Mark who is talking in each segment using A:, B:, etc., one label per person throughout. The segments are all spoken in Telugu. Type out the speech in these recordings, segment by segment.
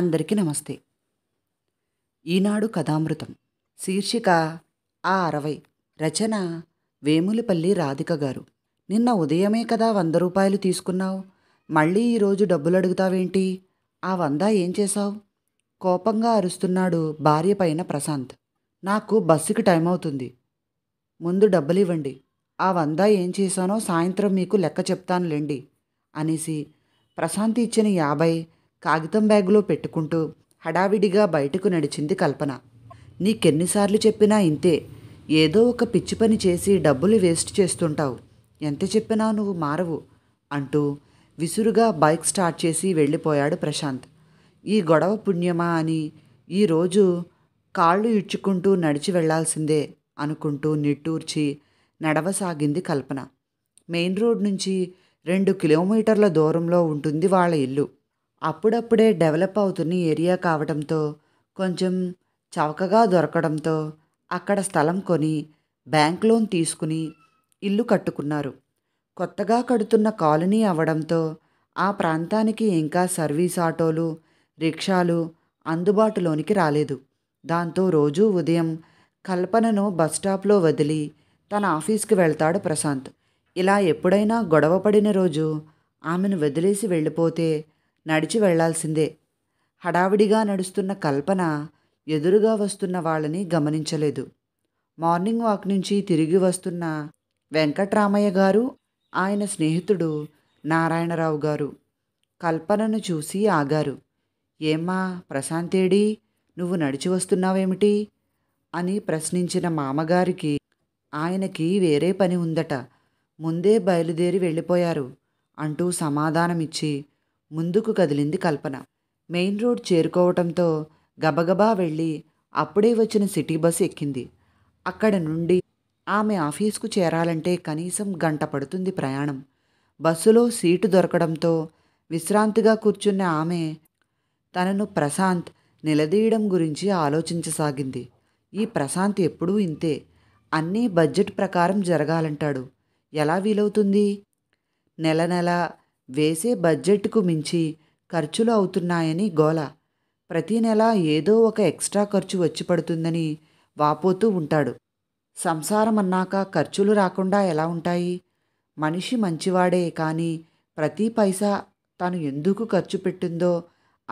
A: అందరికీ నమస్తే ఈనాడు కథామృతం శీర్షిక ఆ అరవై రచన వేములిపల్లి రాధిక గారు నిన్న ఉదయమే కదా వంద రూపాయలు తీసుకున్నావు మళ్ళీ ఈరోజు డబ్బులు అడుగుతావేంటి ఆ వంద ఏం చేశావు కోపంగా అరుస్తున్నాడు భార్య పైన ప్రశాంత్ నాకు బస్సుకి టైం అవుతుంది ముందు డబ్బులు ఇవ్వండి ఆ వంద ఏం చేశానో సాయంత్రం మీకు లెక్క చెప్తానులేండి అనేసి ప్రశాంత్ ఇచ్చిన యాభై కాగితం బ్యాగులో పెట్టుకుంటూ హడావిడిగా బయటకు నడిచింది కల్పన నీకెన్నిసార్లు చెప్పినా ఇంతే ఏదో ఒక పిచ్చి పని చేసి డబ్బులు వేస్ట్ చేస్తుంటావు ఎంత చెప్పినా నువ్వు మారవు అంటూ విసురుగా బైక్ స్టార్ట్ చేసి వెళ్ళిపోయాడు ప్రశాంత్ ఈ గొడవ పుణ్యమా అని ఈరోజు కాళ్ళు ఇడ్చుకుంటూ నడిచి వెళ్లాల్సిందే అనుకుంటూ నిట్టూర్చి నడవసాగింది కల్పన మెయిన్ రోడ్ నుంచి రెండు కిలోమీటర్ల దూరంలో ఉంటుంది వాళ్ళ ఇల్లు అప్పుడప్పుడే డెవలప్ అవుతున్న ఏరియా కావడంతో కొంచెం చవకగా దొరకడంతో అక్కడ స్థలం కొని బ్యాంక్ లోన్ తీసుకుని ఇల్లు కట్టుకున్నారు కొత్తగా కడుతున్న కాలనీ అవడంతో ఆ ప్రాంతానికి ఇంకా సర్వీస్ ఆటోలు రిక్షాలు అందుబాటులోనికి రాలేదు దాంతో రోజూ ఉదయం కల్పనను బస్టాప్లో వదిలి తన ఆఫీస్కి వెళ్తాడు ప్రశాంత్ ఇలా ఎప్పుడైనా గొడవ పడిన రోజు ఆమెను వదిలేసి వెళ్ళిపోతే నడిచి వెళ్లాల్సిందే హడావిడిగా నడుస్తున్న కల్పన ఎదురుగా వస్తున్న వాళ్ళని గమనించలేదు మార్నింగ్ వాక్ నుంచి తిరిగి వస్తున్న వెంకట్రామయ్య గారు ఆయన స్నేహితుడు నారాయణరావు గారు కల్పనను చూసి ఆగారు ఏమ్మా ప్రశాంతేడి నువ్వు నడిచి వస్తున్నావేమిటి అని ప్రశ్నించిన మామగారికి ఆయనకి వేరే పని ఉందట ముందే బయలుదేరి వెళ్ళిపోయారు అంటూ సమాధానమిచ్చి ముందుకు కదిలింది కల్పన మెయిన్ రోడ్ చేరుకోవటంతో గబగబా వెళ్ళి అప్పుడే వచ్చిన సిటీ బస్ ఎక్కింది అక్కడ నుండి ఆమె ఆఫీస్కు చేరాలంటే కనీసం గంట పడుతుంది ప్రయాణం బస్సులో సీటు దొరకడంతో విశ్రాంతిగా కూర్చున్న ఆమె తనను ప్రశాంత్ నిలదీయడం గురించి ఆలోచించసాగింది ఈ ప్రశాంత్ ఎప్పుడూ ఇంతే అన్నీ బడ్జెట్ ప్రకారం జరగాలంటాడు ఎలా వీలవుతుంది నెల నెలా వేసే బడ్జెట్కు మించి ఖర్చులు అవుతున్నాయని గోల ప్రతీ నెల ఏదో ఒక ఎక్స్ట్రా ఖర్చు వచ్చి పడుతుందని వాపోతూ ఉంటాడు సంసారం అన్నాక ఖర్చులు రాకుండా ఎలా ఉంటాయి మనిషి మంచివాడే కానీ ప్రతి పైసా తను ఎందుకు ఖర్చు పెట్టిందో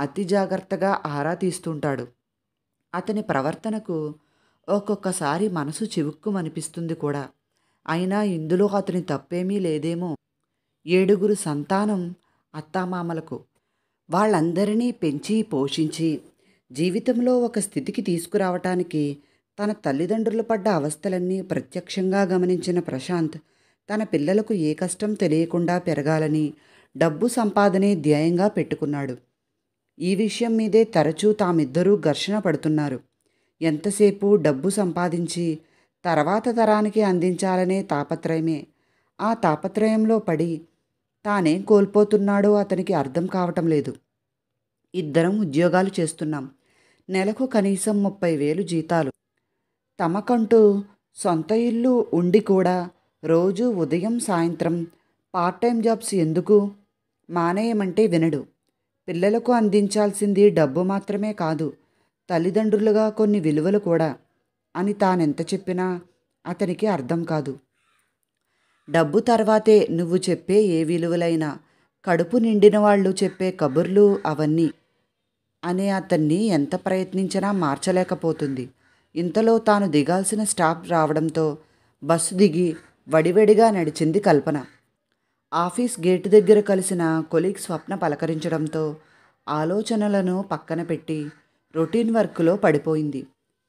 A: అతి జాగ్రత్తగా ఆరా తీస్తుంటాడు అతని ప్రవర్తనకు ఒక్కొక్కసారి మనసు చివుక్కుమనిపిస్తుంది కూడా అయినా ఇందులో అతని తప్పేమీ లేదేమో ఏడుగురు సంతానం అత్తామామలకు వాళ్ళందరినీ పెంచి పోషించి జీవితంలో ఒక స్థితికి తీసుకురావటానికి తన తల్లిదండ్రులు పడ్డ అవస్థలన్నీ ప్రత్యక్షంగా గమనించిన ప్రశాంత్ తన పిల్లలకు ఏ కష్టం తెలియకుండా పెరగాలని డబ్బు సంపాదనే ధ్యేయంగా పెట్టుకున్నాడు ఈ విషయం మీదే తరచూ తామిద్దరూ ఘర్షణ పడుతున్నారు ఎంతసేపు డబ్బు సంపాదించి తర్వాత తరానికి అందించాలనే తాపత్రయమే ఆ తాపత్రయంలో పడి తానేం కోల్పోతున్నాడో అతనికి అర్థం కావటం లేదు ఇద్దరం ఉద్యోగాలు చేస్తున్నాం నెలకు కనీసం ముప్పై వేలు జీతాలు తమకంటూ సొంత ఇల్లు ఉండి కూడా రోజు ఉదయం సాయంత్రం పార్ట్ టైం జాబ్స్ ఎందుకు మానేయమంటే వినడు పిల్లలకు అందించాల్సింది డబ్బు మాత్రమే కాదు తల్లిదండ్రులుగా కొన్ని విలువలు కూడా అని తానెంత చెప్పినా అతనికి అర్థం కాదు డబ్బు తర్వాతే నువ్వు చెప్పే ఏ విలువలైనా కడుపు నిండిన వాళ్ళు చెప్పే కబుర్లు అవన్నీ అనే అతన్ని ఎంత ప్రయత్నించినా మార్చలేకపోతుంది ఇంతలో తాను దిగాల్సిన స్టాప్ రావడంతో బస్సు దిగి వడివడిగా నడిచింది కల్పన ఆఫీస్ గేటు దగ్గర కలిసిన కొలీగ్ స్వప్న పలకరించడంతో ఆలోచనలను పక్కన పెట్టి రొటీన్ వర్క్లో పడిపోయింది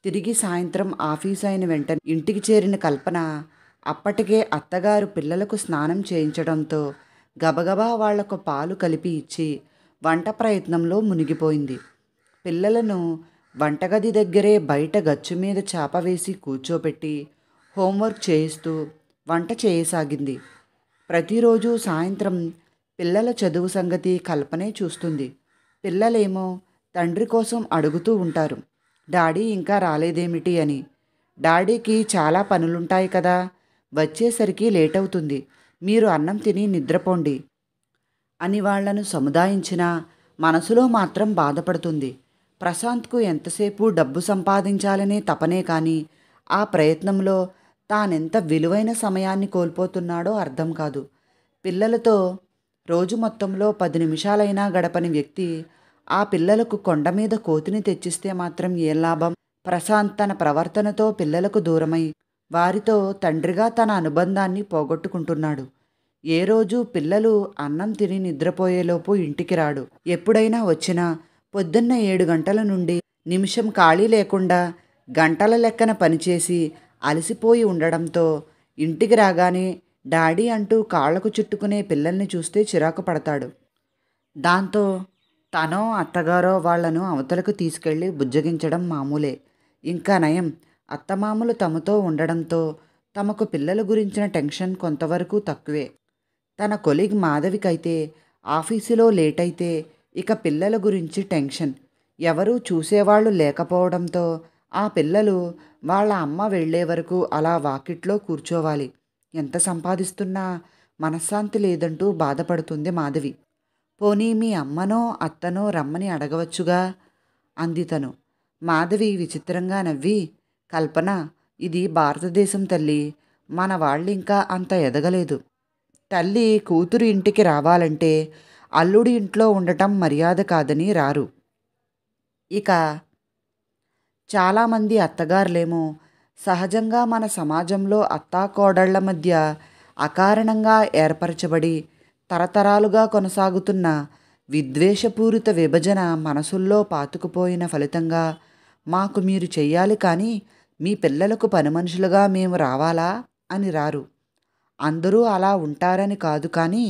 A: తిరిగి సాయంత్రం ఆఫీస్ అయిన వెంటనే ఇంటికి చేరిన కల్పన అప్పటికే అత్తగారు పిల్లలకు స్నానం చేయించడంతో గబగబా వాళ్లకు పాలు కలిపి ఇచ్చి వంట ప్రయత్నంలో మునిగిపోయింది పిల్లలను వంటగది దగ్గరే బయట గచ్చు మీద చేప వేసి కూర్చోపెట్టి హోంవర్క్ చేయిస్తూ వంట చేయసాగింది ప్రతిరోజు సాయంత్రం పిల్లల చదువు సంగతి కల్పనే చూస్తుంది పిల్లలేమో తండ్రి కోసం అడుగుతూ ఉంటారు డాడీ ఇంకా రాలేదేమిటి అని డాడీకి చాలా పనులుంటాయి కదా వచ్చేసరికి లేట్ అవుతుంది మీరు అన్నం తిని నిద్రపోండి అని వాళ్లను సముదాయించినా మనసులో మాత్రం బాధపడుతుంది ప్రశాంత్కు ఎంతసేపు డబ్బు సంపాదించాలనే తపనే కానీ ఆ ప్రయత్నంలో తానెంత విలువైన సమయాన్ని కోల్పోతున్నాడో అర్థం కాదు పిల్లలతో రోజు మొత్తంలో పది నిమిషాలైనా గడపని వ్యక్తి ఆ పిల్లలకు కొండ మీద కోతిని తెచ్చిస్తే మాత్రం ఏం లాభం ప్రశాంత్ తన ప్రవర్తనతో పిల్లలకు దూరమై వారితో తండ్రిగా తన అనుబంధాన్ని పోగొట్టుకుంటున్నాడు ఏ రోజు పిల్లలు అన్నం తిని నిద్రపోయేలోపు ఇంటికి రాడు ఎప్పుడైనా వచ్చినా పొద్దున్న ఏడు గంటల నుండి నిమిషం ఖాళీ లేకుండా గంటల లెక్కన పనిచేసి అలసిపోయి ఉండడంతో ఇంటికి రాగానే డాడీ అంటూ కాళ్లకు చుట్టుకునే పిల్లల్ని చూస్తే చిరాకు పడతాడు దాంతో తనో అత్తగారో వాళ్లను అవతలకు తీసుకెళ్లి బుజ్జగించడం మామూలే ఇంకా నయం అత్తమామలు తమతో ఉండడంతో తమకు పిల్లల గురించిన టెన్షన్ కొంతవరకు తక్కువే తన కొలిగ్ మాధవికైతే ఆఫీసులో లేట్ అయితే ఇక పిల్లల గురించి టెన్షన్ ఎవరూ చూసేవాళ్ళు లేకపోవడంతో ఆ పిల్లలు వాళ్ళ అమ్మ వెళ్లే వరకు అలా వాకిట్లో కూర్చోవాలి ఎంత సంపాదిస్తున్నా మనశ్శాంతి లేదంటూ బాధపడుతుంది మాధవి పోనీ మీ అమ్మనో అత్తనో రమ్మని అడగవచ్చుగా అంది తను మాధవి విచిత్రంగా నవ్వి కల్పన ఇది భారతదేశం తల్లి మన వాళ్ళు ఇంకా అంత ఎదగలేదు తల్లి కూతురు ఇంటికి రావాలంటే అల్లుడి ఇంట్లో ఉండటం మర్యాద కాదని రారు ఇక చాలామంది అత్తగారులేమో సహజంగా మన సమాజంలో అత్తాకోడళ్ల మధ్య అకారణంగా ఏర్పరచబడి తరతరాలుగా కొనసాగుతున్న విద్వేషపూరిత విభజన మనసుల్లో పాతుకుపోయిన ఫలితంగా మాకు మీరు చెయ్యాలి కానీ మీ పిల్లలకు పని మనుషులుగా మేము రావాలా అని రారు అందరూ అలా ఉంటారని కాదు కానీ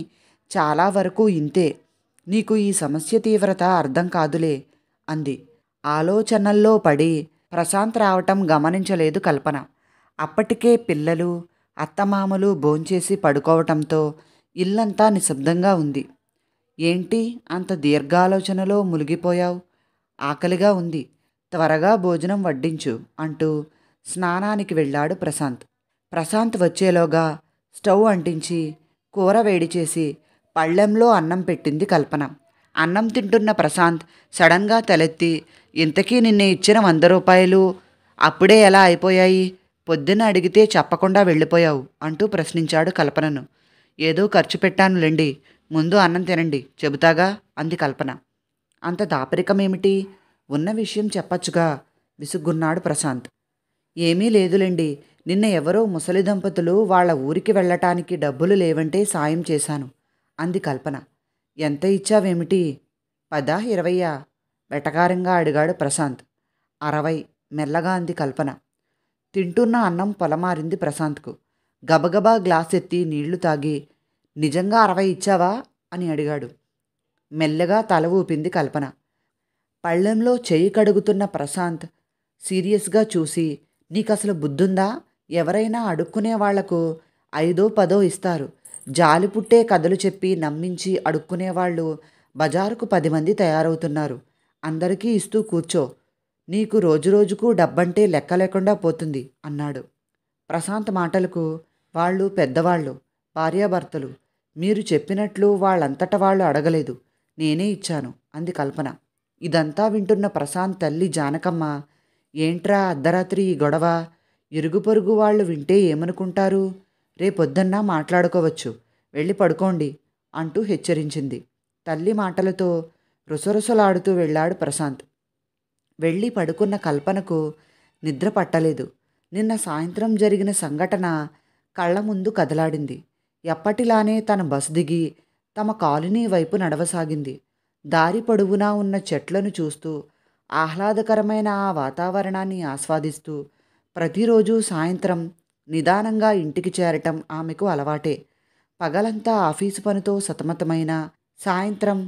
A: చాలా వరకు ఇంతే నీకు ఈ సమస్య తీవ్రత అర్థం కాదులే అంది ఆలోచనల్లో పడి ప్రశాంత్ రావటం గమనించలేదు కల్పన అప్పటికే పిల్లలు అత్తమామలు భోంచేసి పడుకోవటంతో ఇల్లంతా నిశ్శబ్దంగా ఉంది ఏంటి అంత దీర్ఘాలోచనలో మునిగిపోయావు ఆకలిగా ఉంది త్వరగా భోజనం వడ్డించు అంటూ స్నానానికి వెళ్ళాడు ప్రశాంత్ ప్రశాంత్ వచ్చేలోగా స్టవ్ అంటించి కూర వేడి చేసి పళ్ళెంలో అన్నం పెట్టింది కల్పన అన్నం తింటున్న ప్రశాంత్ సడన్గా తలెత్తి ఇంతకీ నిన్న ఇచ్చిన వంద రూపాయలు అప్పుడే ఎలా అయిపోయాయి పొద్దున అడిగితే చెప్పకుండా వెళ్ళిపోయావు అంటూ ప్రశ్నించాడు కల్పనను ఏదో ఖర్చు పెట్టానులేండి ముందు అన్నం తినండి చెబుతాగా అంది కల్పన అంత దాపరికమేమిటి ఉన్న విషయం చెప్పచ్చుగా విసుగ్గున్నాడు ప్రశాంత్ ఏమీ లేదులేండి నిన్న ఎవరో ముసలి దంపతులు వాళ్ల ఊరికి వెళ్ళటానికి డబ్బులు లేవంటే సాయం చేశాను అంది కల్పన ఎంత ఇచ్చావేమిటి పదా ఇరవయ్యా వెటకారంగా అడిగాడు ప్రశాంత్ అరవై మెల్లగా అంది కల్పన తింటున్న అన్నం పొలమారింది ప్రశాంత్కు గబగబా గ్లాస్ ఎత్తి నీళ్లు తాగి నిజంగా అరవై ఇచ్చావా అని అడిగాడు మెల్లగా తల ఊపింది కల్పన పళ్ళెంలో చెయ్యి కడుగుతున్న ప్రశాంత్ సీరియస్గా చూసి నీకసలు బుద్ధుందా ఎవరైనా అడుక్కునే వాళ్లకు ఐదో పదో ఇస్తారు జాలి పుట్టే కథలు చెప్పి నమ్మించి అడుక్కునేవాళ్ళు బజారుకు పది మంది తయారవుతున్నారు అందరికీ ఇస్తూ కూర్చో నీకు రోజురోజుకు డబ్బంటే లెక్క లేకుండా పోతుంది అన్నాడు ప్రశాంత్ మాటలకు వాళ్ళు పెద్దవాళ్ళు భార్యాభర్తలు మీరు చెప్పినట్లు వాళ్ళంతట వాళ్ళు అడగలేదు నేనే ఇచ్చాను అంది కల్పన ఇదంతా వింటున్న ప్రశాంత్ తల్లి జానకమ్మ ఏంట్రా అర్ధరాత్రి ఈ గొడవ ఇరుగు పొరుగు వాళ్ళు వింటే ఏమనుకుంటారు రేపొద్దన్నా మాట్లాడుకోవచ్చు వెళ్ళి పడుకోండి అంటూ హెచ్చరించింది తల్లి మాటలతో రుసరుసలాడుతూ వెళ్ళాడు ప్రశాంత్ వెళ్ళి పడుకున్న కల్పనకు నిద్ర పట్టలేదు నిన్న సాయంత్రం జరిగిన సంఘటన కళ్ళ ముందు కదలాడింది ఎప్పటిలానే తన బస్ దిగి తమ కాలనీ వైపు నడవసాగింది దారి పొడవునా ఉన్న చెట్లను చూస్తూ ఆహ్లాదకరమైన ఆ వాతావరణాన్ని ఆస్వాదిస్తూ ప్రతిరోజు సాయంత్రం నిదానంగా ఇంటికి చేరటం ఆమెకు అలవాటే పగలంతా ఆఫీసు పనితో సతమతమైన సాయంత్రం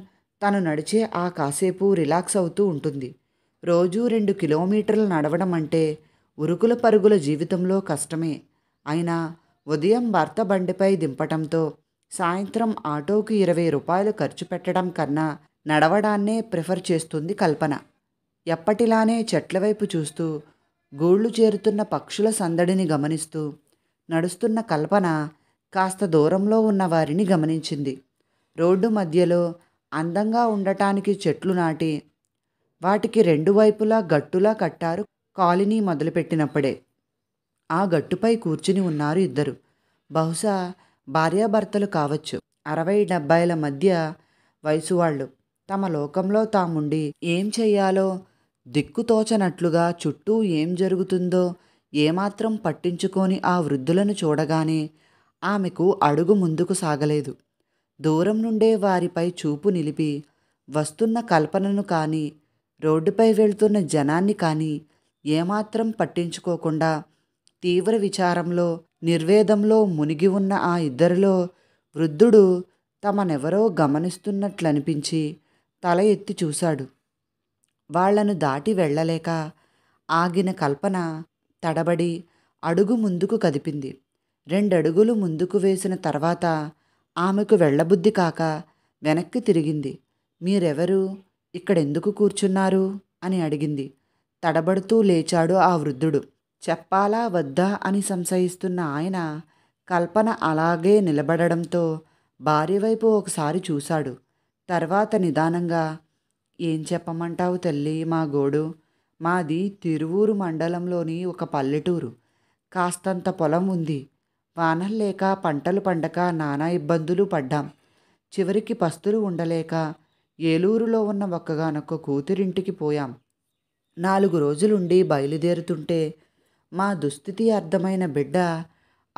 A: తను నడిచే ఆ కాసేపు రిలాక్స్ అవుతూ ఉంటుంది రోజు రెండు కిలోమీటర్లు నడవడం అంటే ఉరుకుల పరుగుల జీవితంలో కష్టమే అయినా ఉదయం భర్త బండిపై దింపటంతో సాయంత్రం ఆటోకు ఇరవై రూపాయలు ఖర్చు పెట్టడం కన్నా నడవడాన్నే ప్రిఫర్ చేస్తుంది కల్పన ఎప్పటిలానే చెట్లవైపు చూస్తూ గూళ్ళు చేరుతున్న పక్షుల సందడిని గమనిస్తూ నడుస్తున్న కల్పన కాస్త దూరంలో ఉన్న వారిని గమనించింది రోడ్డు మధ్యలో అందంగా ఉండటానికి చెట్లు నాటి వాటికి రెండు వైపులా గట్టులా కట్టారు కాలనీ మొదలుపెట్టినప్పుడే ఆ గట్టుపై కూర్చుని ఉన్నారు ఇద్దరు బహుశా భార్యాభర్తలు కావచ్చు అరవై డెబ్బైల మధ్య వయసు వాళ్ళు తమ లోకంలో తాముండి ఏం చెయ్యాలో దిక్కుతోచనట్లుగా చుట్టూ ఏం జరుగుతుందో ఏమాత్రం పట్టించుకోని ఆ వృద్ధులను చూడగానే ఆమెకు అడుగు ముందుకు సాగలేదు దూరం నుండే వారిపై చూపు నిలిపి వస్తున్న కల్పనను కానీ రోడ్డుపై వెళ్తున్న జనాన్ని కానీ ఏమాత్రం పట్టించుకోకుండా తీవ్ర విచారంలో నిర్వేదంలో మునిగి ఉన్న ఆ ఇద్దరిలో వృద్ధుడు తమనెవరో గమనిస్తున్నట్లనిపించి తల ఎత్తి చూశాడు వాళ్లను దాటి వెళ్ళలేక ఆగిన కల్పన తడబడి అడుగు ముందుకు కదిపింది రెండడుగులు ముందుకు వేసిన తర్వాత ఆమెకు వెళ్ళబుద్ధి కాక వెనక్కి తిరిగింది మీరెవరు ఇక్కడెందుకు కూర్చున్నారు అని అడిగింది తడబడుతూ లేచాడు ఆ వృద్ధుడు చెప్పాలా వద్దా అని సంశయిస్తున్న ఆయన కల్పన అలాగే నిలబడడంతో భార్య వైపు ఒకసారి చూశాడు తర్వాత నిదానంగా ఏం చెప్పమంటావు తల్లి మా గోడు మాది తిరువూరు మండలంలోని ఒక పల్లెటూరు కాస్తంత పొలం ఉంది వానలు లేక పంటలు పండక నానా ఇబ్బందులు పడ్డాం చివరికి పస్తులు ఉండలేక ఏలూరులో ఉన్న ఒక్కగానొక్క కూతురింటికి పోయాం నాలుగు రోజులుండి బయలుదేరుతుంటే మా దుస్థితి అర్థమైన బిడ్డ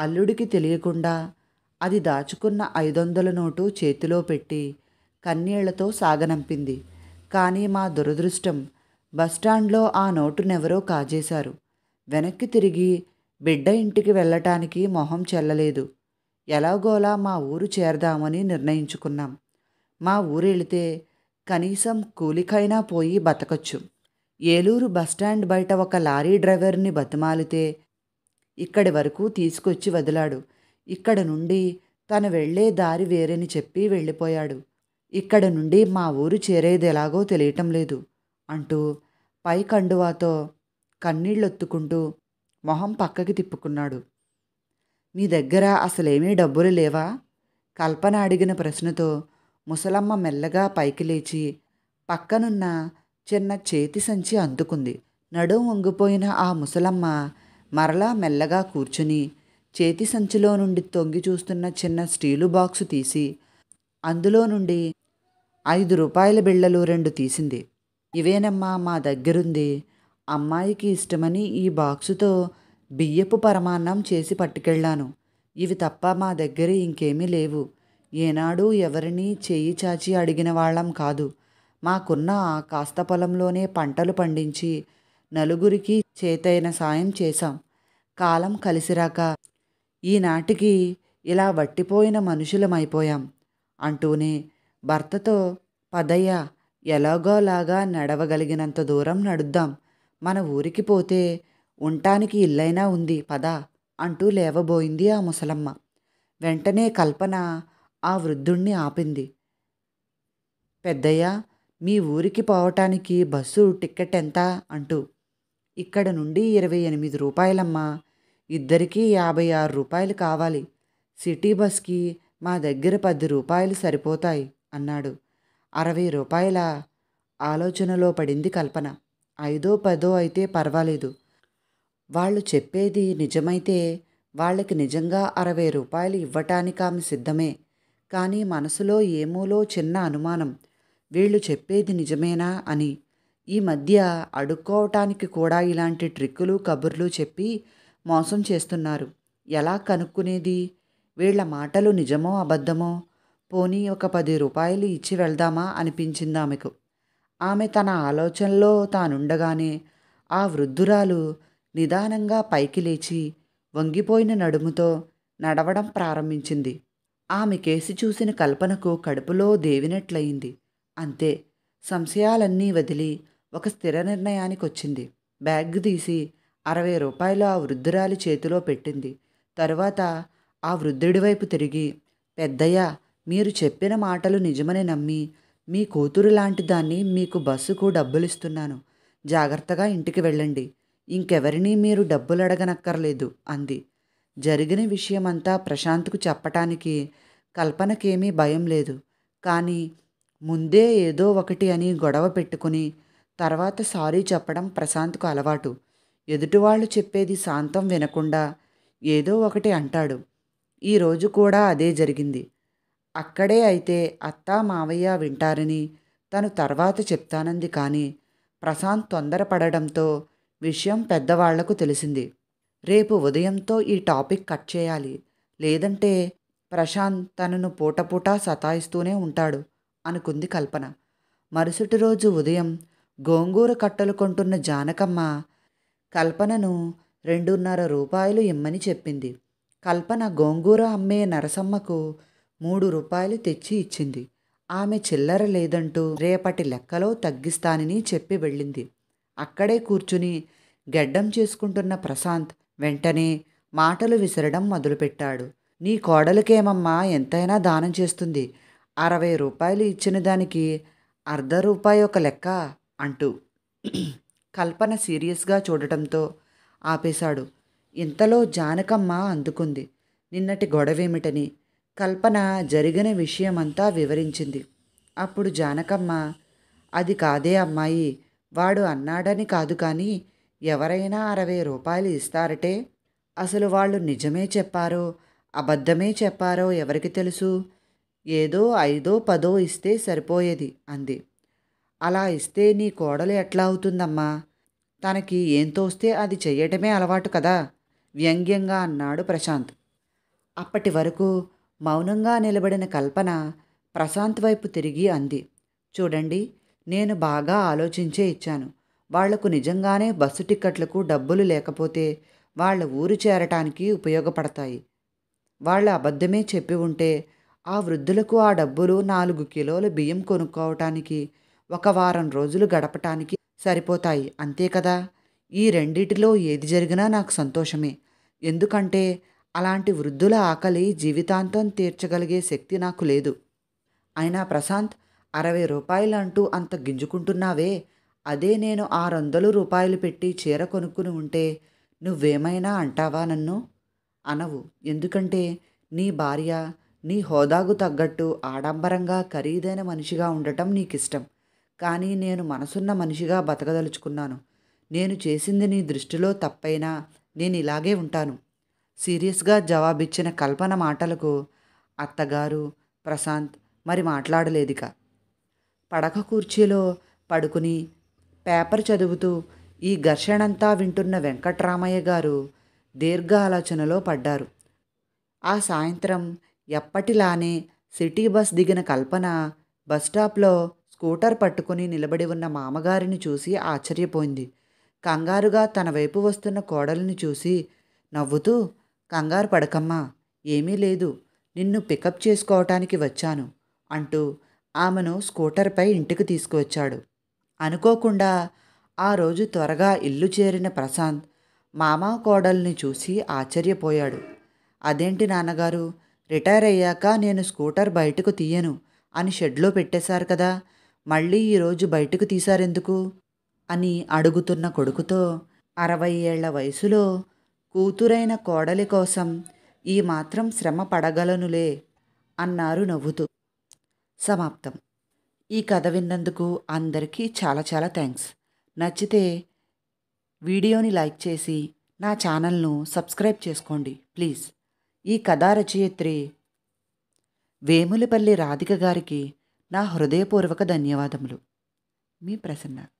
A: అల్లుడికి తెలియకుండా అది దాచుకున్న ఐదొందల నోటు చేతిలో పెట్టి కన్నీళ్లతో సాగనంపింది కానీ మా దురదృష్టం బస్టాండ్లో ఆ నోటునెవరో కాజేశారు వెనక్కి తిరిగి బిడ్డ ఇంటికి వెళ్ళటానికి మొహం చెల్లలేదు ఎలాగోలా మా ఊరు చేరదామని నిర్ణయించుకున్నాం మా ఊరెళితే కనీసం కూలికైనా పోయి బతకచ్చు ఏలూరు బస్టాండ్ బయట ఒక లారీ డ్రైవర్ని బతిమాలితే ఇక్కడి వరకు తీసుకొచ్చి వదిలాడు ఇక్కడ నుండి తను వెళ్లే దారి వేరని చెప్పి వెళ్ళిపోయాడు ఇక్కడ నుండి మా ఊరు చేరేది ఎలాగో తెలియటం లేదు అంటూ పై కండువాతో కన్నీళ్ళొత్తుకుంటూ మొహం పక్కకి తిప్పుకున్నాడు మీ దగ్గర అసలేమీ డబ్బులు లేవా కల్పన అడిగిన ప్రశ్నతో ముసలమ్మ మెల్లగా పైకి లేచి పక్కనున్న చిన్న చేతి సంచి అందుకుంది నడుం వంగిపోయిన ఆ ముసలమ్మ మరలా మెల్లగా కూర్చుని చేతి సంచిలో నుండి తొంగి చూస్తున్న చిన్న స్టీలు బాక్సు తీసి అందులో నుండి ఐదు రూపాయల బిళ్ళలు రెండు తీసింది ఇవేనమ్మా మా దగ్గరుంది అమ్మాయికి ఇష్టమని ఈ బాక్సుతో బియ్యపు పరమాన్నం చేసి పట్టుకెళ్ళాను ఇవి తప్ప మా దగ్గర ఇంకేమీ లేవు ఏనాడు ఎవరిని చేయి చాచి అడిగిన వాళ్ళం కాదు మాకున్న కాస్త పొలంలోనే పంటలు పండించి నలుగురికి చేతైన సాయం చేశాం కాలం కలిసిరాక ఈనాటికి ఇలా వట్టిపోయిన మనుషులమైపోయాం అంటూనే భర్తతో పదయ్య ఎలాగోలాగా నడవగలిగినంత దూరం నడుద్దాం మన ఊరికి పోతే ఉండటానికి ఇల్లైనా ఉంది పద అంటూ లేవబోయింది ఆ ముసలమ్మ వెంటనే కల్పన ఆ వృద్ధుణ్ణి ఆపింది పెద్దయ్య మీ ఊరికి పోవటానికి బస్సు టిక్కెట్ ఎంత అంటూ ఇక్కడ నుండి ఇరవై ఎనిమిది రూపాయలమ్మా ఇద్దరికీ యాభై ఆరు రూపాయలు కావాలి సిటీ బస్కి మా దగ్గర పది రూపాయలు సరిపోతాయి అన్నాడు అరవై రూపాయల ఆలోచనలో పడింది కల్పన ఐదో పదో అయితే పర్వాలేదు వాళ్ళు చెప్పేది నిజమైతే వాళ్ళకి నిజంగా అరవై రూపాయలు ఇవ్వటానికి ఆమె సిద్ధమే కానీ మనసులో ఏమోలో చిన్న అనుమానం వీళ్ళు చెప్పేది నిజమేనా అని ఈ మధ్య అడుక్కోవటానికి కూడా ఇలాంటి ట్రిక్కులు కబుర్లు చెప్పి మోసం చేస్తున్నారు ఎలా కనుక్కునేది వీళ్ళ మాటలు నిజమో అబద్ధమో పోనీ ఒక పది రూపాయలు ఇచ్చి వెళ్దామా అనిపించింది ఆమెకు ఆమె తన ఆలోచనలో తానుండగానే ఆ వృద్ధురాలు నిదానంగా పైకి లేచి వంగిపోయిన నడుముతో నడవడం ప్రారంభించింది ఆమె కేసి చూసిన కల్పనకు కడుపులో దేవినట్లయింది అంతే సంశయాలన్నీ వదిలి ఒక స్థిర నిర్ణయానికొచ్చింది బ్యాగ్ తీసి అరవై రూపాయలు ఆ వృద్ధురాలి చేతిలో పెట్టింది తరువాత ఆ వృద్ధుడి వైపు తిరిగి పెద్దయ్య మీరు చెప్పిన మాటలు నిజమని నమ్మి మీ కూతురు లాంటి దాన్ని మీకు బస్సుకు డబ్బులిస్తున్నాను జాగ్రత్తగా ఇంటికి వెళ్ళండి ఇంకెవరినీ మీరు డబ్బులు అడగనక్కర్లేదు అంది జరిగిన విషయమంతా ప్రశాంత్కు చెప్పటానికి కల్పనకేమీ భయం లేదు కానీ ముందే ఏదో ఒకటి అని గొడవ పెట్టుకుని తర్వాత సారీ చెప్పడం ప్రశాంత్కు అలవాటు ఎదుటివాళ్ళు చెప్పేది శాంతం వినకుండా ఏదో ఒకటి అంటాడు ఈరోజు కూడా అదే జరిగింది అక్కడే అయితే అత్త మావయ్య వింటారని తను తర్వాత చెప్తానంది కానీ ప్రశాంత్ తొందరపడడంతో విషయం పెద్దవాళ్లకు తెలిసింది రేపు ఉదయంతో ఈ టాపిక్ కట్ చేయాలి లేదంటే ప్రశాంత్ తనను పూటపూటా సతాయిస్తూనే ఉంటాడు అనుకుంది కల్పన మరుసటి రోజు ఉదయం గోంగూర కట్టలు కొంటున్న జానకమ్మ కల్పనను రెండున్నర రూపాయలు ఇమ్మని చెప్పింది కల్పన గోంగూర అమ్మే నరసమ్మకు మూడు రూపాయలు తెచ్చి ఇచ్చింది ఆమె చిల్లర లేదంటూ రేపటి లెక్కలో తగ్గిస్తానని చెప్పి వెళ్ళింది అక్కడే కూర్చుని గెడ్డం చేసుకుంటున్న ప్రశాంత్ వెంటనే మాటలు విసరడం మొదలుపెట్టాడు నీ కోడలికేమమ్మా ఎంతైనా దానం చేస్తుంది అరవై రూపాయలు ఇచ్చిన దానికి అర్ధ రూపాయి ఒక లెక్క అంటూ కల్పన సీరియస్గా చూడటంతో ఆపేశాడు ఇంతలో జానకమ్మ అందుకుంది నిన్నటి గొడవేమిటని కల్పన జరిగిన విషయమంతా వివరించింది అప్పుడు జానకమ్మ అది కాదే అమ్మాయి వాడు అన్నాడని కాదు కానీ ఎవరైనా అరవై రూపాయలు ఇస్తారటే అసలు వాళ్ళు నిజమే చెప్పారో అబద్ధమే చెప్పారో ఎవరికి తెలుసు ఏదో ఐదో పదో ఇస్తే సరిపోయేది అంది అలా ఇస్తే నీ కోడలు ఎట్లా అవుతుందమ్మా తనకి ఏం తోస్తే అది చెయ్యటమే అలవాటు కదా వ్యంగ్యంగా అన్నాడు ప్రశాంత్ అప్పటి వరకు మౌనంగా నిలబడిన కల్పన ప్రశాంత్ వైపు తిరిగి అంది చూడండి నేను బాగా ఆలోచించే ఇచ్చాను వాళ్లకు నిజంగానే బస్సు టిక్కెట్లకు డబ్బులు లేకపోతే వాళ్ళ ఊరు చేరటానికి ఉపయోగపడతాయి వాళ్ళ అబద్ధమే చెప్పి ఉంటే ఆ వృద్ధులకు ఆ డబ్బులు నాలుగు కిలోల బియ్యం కొనుక్కోవటానికి ఒక వారం రోజులు గడపటానికి సరిపోతాయి అంతే కదా ఈ రెండిటిలో ఏది జరిగినా నాకు సంతోషమే ఎందుకంటే అలాంటి వృద్ధుల ఆకలి జీవితాంతం తీర్చగలిగే శక్తి నాకు లేదు అయినా ప్రశాంత్ అరవై రూపాయలు అంటూ అంత గింజుకుంటున్నావే అదే నేను ఆరు వందలు రూపాయలు పెట్టి చీర కొనుక్కుని ఉంటే నువ్వేమైనా అంటావా నన్ను అనవు ఎందుకంటే నీ భార్య నీ హోదాకు తగ్గట్టు ఆడంబరంగా ఖరీదైన మనిషిగా ఉండటం నీకిష్టం కానీ నేను మనసున్న మనిషిగా బతకదలుచుకున్నాను నేను చేసింది నీ దృష్టిలో తప్పైనా నేను ఇలాగే ఉంటాను సీరియస్గా జవాబిచ్చిన కల్పన మాటలకు అత్తగారు ప్రశాంత్ మరి మాట్లాడలేదిక పడక కూర్చీలో పడుకుని పేపర్ చదువుతూ ఈ ఘర్షణంతా వింటున్న వెంకట్రామయ్య గారు దీర్ఘ ఆలోచనలో పడ్డారు ఆ సాయంత్రం ఎప్పటిలానే సిటీ బస్ దిగిన కల్పన బస్టాప్లో స్కూటర్ పట్టుకుని నిలబడి ఉన్న మామగారిని చూసి ఆశ్చర్యపోయింది కంగారుగా తన వైపు వస్తున్న కోడలిని చూసి నవ్వుతూ కంగారు పడకమ్మా ఏమీ లేదు నిన్ను పికప్ చేసుకోవటానికి వచ్చాను అంటూ ఆమెను స్కూటర్పై ఇంటికి తీసుకువచ్చాడు అనుకోకుండా ఆ రోజు త్వరగా ఇల్లు చేరిన ప్రశాంత్ మామా కోడల్ని చూసి ఆశ్చర్యపోయాడు అదేంటి నాన్నగారు రిటైర్ అయ్యాక నేను స్కూటర్ బయటకు తీయను అని షెడ్లో పెట్టేశారు కదా మళ్ళీ ఈరోజు బయటకు తీశారెందుకు అని అడుగుతున్న కొడుకుతో అరవై ఏళ్ల వయసులో కూతురైన కోడలి కోసం ఈ మాత్రం శ్రమ పడగలనులే అన్నారు నవ్వుతూ సమాప్తం ఈ కథ విన్నందుకు అందరికీ చాలా చాలా థ్యాంక్స్ నచ్చితే వీడియోని లైక్ చేసి నా ఛానల్ను సబ్స్క్రైబ్ చేసుకోండి ప్లీజ్ ఈ కథా రచయిత్రి వేములపల్లి రాధిక గారికి నా హృదయపూర్వక ధన్యవాదములు మీ ప్రసన్న